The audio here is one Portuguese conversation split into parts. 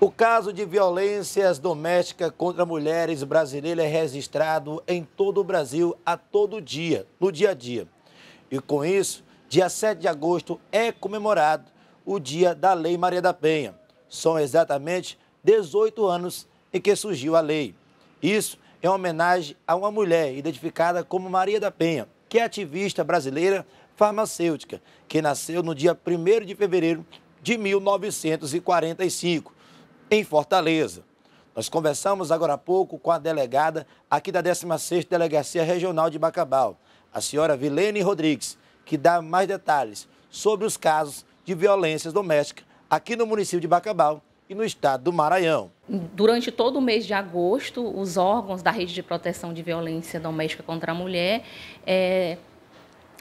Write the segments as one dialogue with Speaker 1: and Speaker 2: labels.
Speaker 1: O caso de violências domésticas contra mulheres brasileiras é registrado em todo o Brasil a todo dia, no dia a dia. E com isso, dia 7 de agosto é comemorado o dia da Lei Maria da Penha. São exatamente 18 anos em que surgiu a lei. Isso é uma homenagem a uma mulher identificada como Maria da Penha, que é ativista brasileira farmacêutica, que nasceu no dia 1 de fevereiro de 1945 em Fortaleza. Nós conversamos agora há pouco com a delegada aqui da 16ª Delegacia Regional de Bacabal, a senhora Vilene Rodrigues, que dá mais detalhes sobre os casos de violências domésticas aqui no município de Bacabal e no estado do Maranhão.
Speaker 2: Durante todo o mês de agosto, os órgãos da Rede de Proteção de Violência Doméstica contra a Mulher é,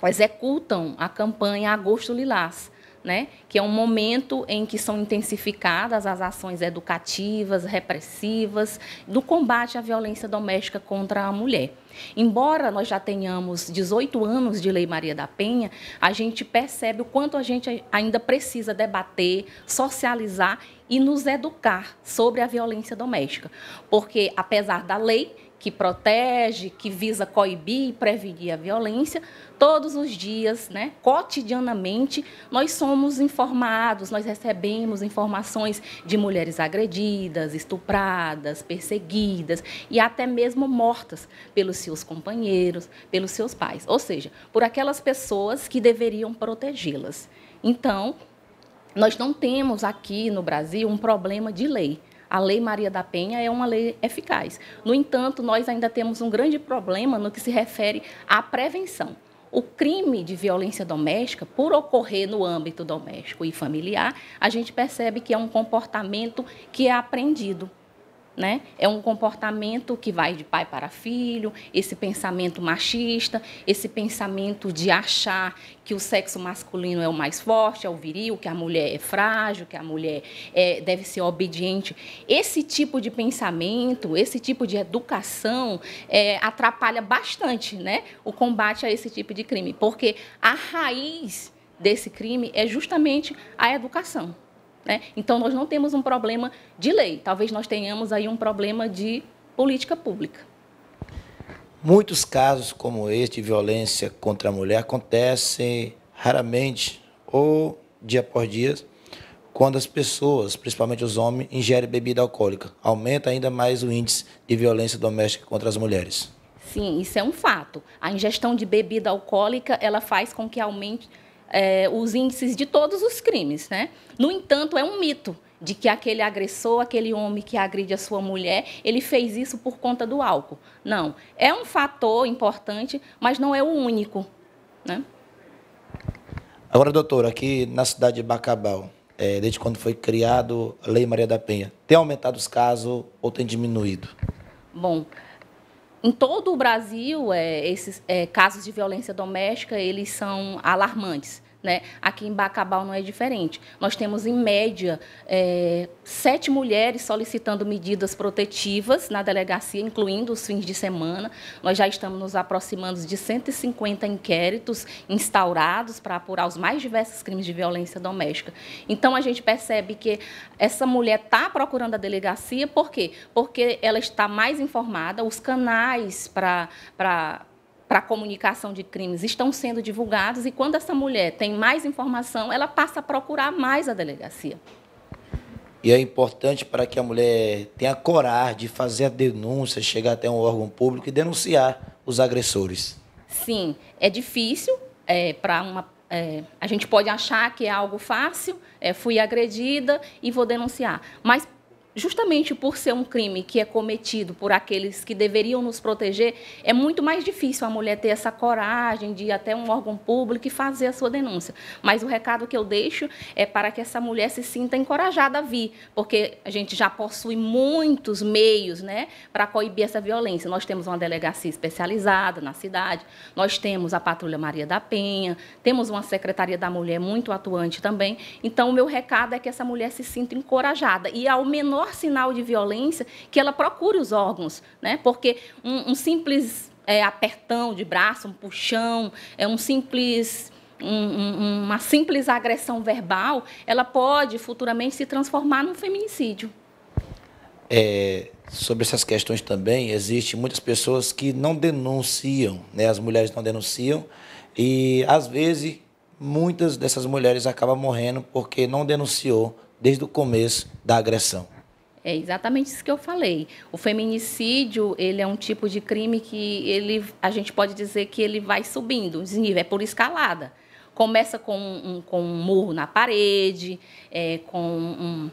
Speaker 2: executam a campanha Agosto Lilás, né? que é um momento em que são intensificadas as ações educativas, repressivas, do combate à violência doméstica contra a mulher. Embora nós já tenhamos 18 anos de Lei Maria da Penha, a gente percebe o quanto a gente ainda precisa debater, socializar e nos educar sobre a violência doméstica. Porque, apesar da lei, que protege, que visa coibir e prevenir a violência, todos os dias, né, cotidianamente, nós somos informados, nós recebemos informações de mulheres agredidas, estupradas, perseguidas e até mesmo mortas pelos seus companheiros, pelos seus pais, ou seja, por aquelas pessoas que deveriam protegê-las. Então, nós não temos aqui no Brasil um problema de lei. A Lei Maria da Penha é uma lei eficaz. No entanto, nós ainda temos um grande problema no que se refere à prevenção. O crime de violência doméstica, por ocorrer no âmbito doméstico e familiar, a gente percebe que é um comportamento que é aprendido né? É um comportamento que vai de pai para filho, esse pensamento machista, esse pensamento de achar que o sexo masculino é o mais forte, é o viril, que a mulher é frágil, que a mulher é, deve ser obediente. Esse tipo de pensamento, esse tipo de educação é, atrapalha bastante, né? O combate a esse tipo de crime, porque a raiz desse crime é justamente a educação. Né? Então, nós não temos um problema de lei, talvez nós tenhamos aí um problema de política pública.
Speaker 1: Muitos casos como este de violência contra a mulher acontecem raramente ou dia por dia, quando as pessoas, principalmente os homens, ingerem bebida alcoólica. Aumenta ainda mais o índice de violência doméstica contra as mulheres.
Speaker 2: Sim, isso é um fato. A ingestão de bebida alcoólica, ela faz com que aumente é, os índices de todos os crimes. Né? No entanto, é um mito de que aquele agressor, aquele homem que agride a sua mulher, ele fez isso por conta do álcool. Não. É um fator importante, mas não é o único. Né?
Speaker 1: Agora, doutora, aqui na cidade de Bacabal, é, desde quando foi criado a Lei Maria da Penha, tem aumentado os casos ou tem diminuído?
Speaker 2: Bom, em todo o Brasil, é, esses é, casos de violência doméstica eles são alarmantes. Né? Aqui em Bacabal não é diferente. Nós temos, em média, é, sete mulheres solicitando medidas protetivas na delegacia, incluindo os fins de semana. Nós já estamos nos aproximando de 150 inquéritos instaurados para apurar os mais diversos crimes de violência doméstica. Então, a gente percebe que essa mulher está procurando a delegacia, por quê? Porque ela está mais informada, os canais para para a comunicação de crimes estão sendo divulgados e quando essa mulher tem mais informação, ela passa a procurar mais a delegacia.
Speaker 1: E é importante para que a mulher tenha coragem de fazer a denúncia, chegar até um órgão público e denunciar os agressores.
Speaker 2: Sim, é difícil é, para uma. É, a gente pode achar que é algo fácil, é, fui agredida e vou denunciar. Mas justamente por ser um crime que é cometido por aqueles que deveriam nos proteger, é muito mais difícil a mulher ter essa coragem de ir até um órgão público e fazer a sua denúncia. Mas o recado que eu deixo é para que essa mulher se sinta encorajada a vir, porque a gente já possui muitos meios né, para coibir essa violência. Nós temos uma delegacia especializada na cidade, nós temos a Patrulha Maria da Penha, temos uma Secretaria da Mulher muito atuante também. Então, o meu recado é que essa mulher se sinta encorajada e, ao menor maior sinal de violência que ela procure os órgãos, né? Porque um, um simples é, apertão de braço, um puxão, é um simples um, um, uma simples agressão verbal, ela pode futuramente se transformar num feminicídio.
Speaker 1: É, sobre essas questões também, existem muitas pessoas que não denunciam, né? as mulheres não denunciam, e às vezes muitas dessas mulheres acabam morrendo porque não denunciou desde o começo da agressão.
Speaker 2: É exatamente isso que eu falei. O feminicídio, ele é um tipo de crime que ele, a gente pode dizer que ele vai subindo, desnível, é por escalada. Começa com um, com um murro na parede, é, com um,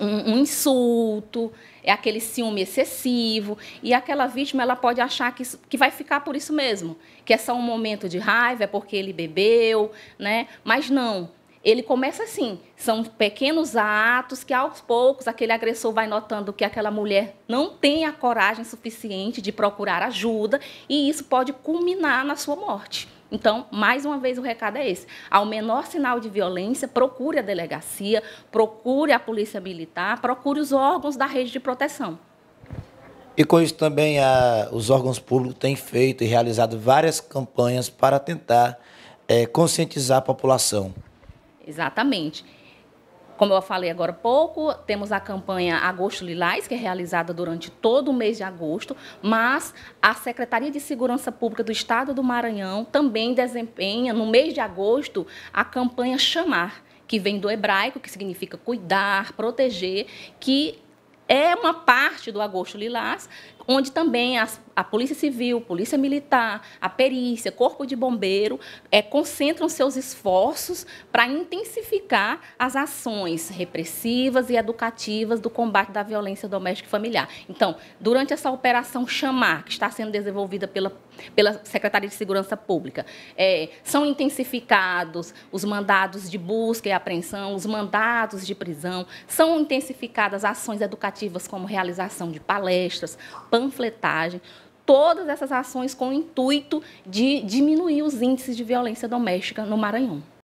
Speaker 2: um, um, insulto, é aquele ciúme excessivo e aquela vítima ela pode achar que, que vai ficar por isso mesmo, que é só um momento de raiva, é porque ele bebeu, né? Mas não, ele começa assim. São pequenos atos que, aos poucos, aquele agressor vai notando que aquela mulher não tem a coragem suficiente de procurar ajuda e isso pode culminar na sua morte. Então, mais uma vez, o recado é esse. Ao menor sinal de violência, procure a delegacia, procure a polícia militar, procure os órgãos da rede de proteção.
Speaker 1: E com isso também a, os órgãos públicos têm feito e realizado várias campanhas para tentar é, conscientizar a população.
Speaker 2: Exatamente. Como eu falei agora há pouco, temos a campanha Agosto Lilás, que é realizada durante todo o mês de agosto, mas a Secretaria de Segurança Pública do Estado do Maranhão também desempenha, no mês de agosto, a campanha Chamar, que vem do hebraico, que significa cuidar, proteger, que é uma parte do Agosto Lilás, onde também as, a Polícia Civil, Polícia Militar, a Perícia, Corpo de Bombeiro é, concentram seus esforços para intensificar as ações repressivas e educativas do combate da violência doméstica e familiar. Então, durante essa operação Chamar, que está sendo desenvolvida pela, pela Secretaria de Segurança Pública, é, são intensificados os mandados de busca e apreensão, os mandados de prisão, são intensificadas ações educativas como realização de palestras, panfletagem, todas essas ações com o intuito de diminuir os índices de violência doméstica no Maranhão.